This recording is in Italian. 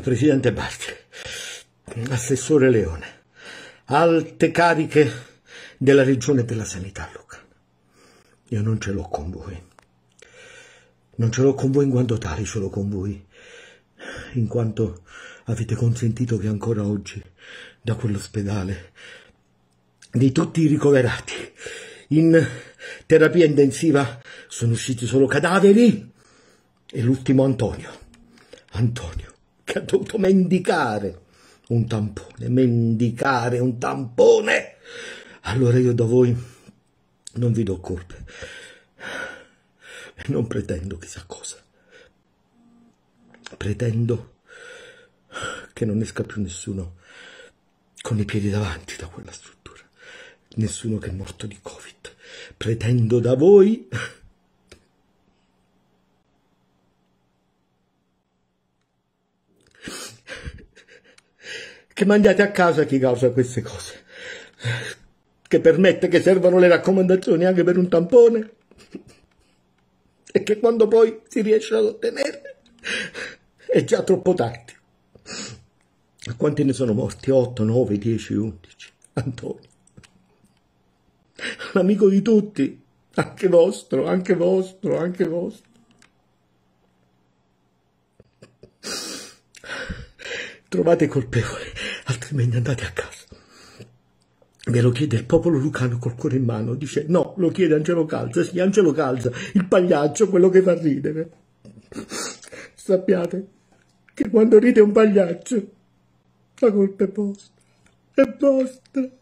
Presidente Barti, Assessore Leone, alte cariche della Regione della Sanità Lucana. Io non ce l'ho con voi. Non ce l'ho con voi in quanto tale, ce l'ho con voi in quanto avete consentito che ancora oggi da quell'ospedale di tutti i ricoverati in terapia intensiva sono usciti solo cadaveri e l'ultimo Antonio. Antonio che ha dovuto mendicare un tampone, mendicare un tampone. Allora io da voi non vi do colpe e non pretendo chissà cosa. Pretendo che non esca più nessuno con i piedi davanti da quella struttura, nessuno che è morto di Covid. Pretendo da voi che mandate a casa chi causa queste cose, che permette che servano le raccomandazioni anche per un tampone e che quando poi si riesce ad ottenere è già troppo tardi. A Quanti ne sono morti? 8, 9, 10, 11. Antonio. L'amico di tutti, anche vostro, anche vostro, anche vostro. Trovate colpevole altrimenti andate a casa. Ve lo chiede il popolo lucano col cuore in mano, dice no, lo chiede Angelo Calza, sì, Angelo Calza, il pagliaccio, quello che fa ridere. Sappiate che quando ride un pagliaccio, la colpa è vostra, è vostra.